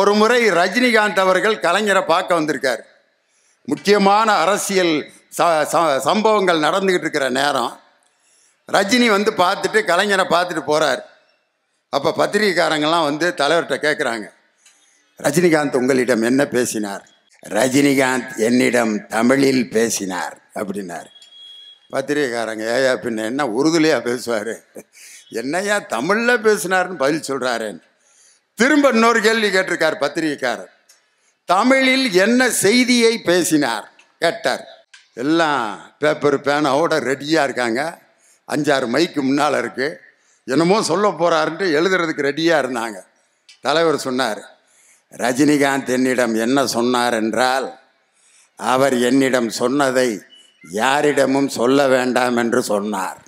ஒரு முறை ரஜினிகாந்த் அவர்கள் கலைஞரை பார்க்க வந்திருக்கார் முக்கியமான அரசியல் ச சம்பவங்கள் நடந்துக்கிட்டு இருக்கிற நேரம் ரஜினி வந்து பார்த்துட்டு கலைஞரை பார்த்துட்டு போகிறார் அப்போ பத்திரிகைக்காரங்கெல்லாம் வந்து தலைவர்கிட்ட கேட்குறாங்க ரஜினிகாந்த் உங்களிடம் என்ன பேசினார் ரஜினிகாந்த் என்னிடம் தமிழில் பேசினார் அப்படின்னார் பத்திரிகைக்காரங்க ஏயா பின்ன என்ன உறுதுலையாக பேசுவார் என்னையா தமிழில் பேசினார்னு பதில் சொல்கிறாரேன் திரும்ப இன்னொரு கேள்வி கேட்டிருக்கார் பத்திரிகைக்காரர் தமிழில் என்ன செய்தியை பேசினார் கேட்டார் எல்லாம் பேப்பர் பேனாவோட ரெடியாக இருக்காங்க அஞ்சாறு மைக்கு முன்னால் இருக்குது என்னமோ சொல்ல போகிறாருன்ட்டு எழுதுறதுக்கு ரெடியாக இருந்தாங்க தலைவர் சொன்னார் ரஜினிகாந்த் என்னிடம் என்ன சொன்னார் என்றால் அவர் என்னிடம் சொன்னதை யாரிடமும் சொல்ல வேண்டாம் என்று சொன்னார்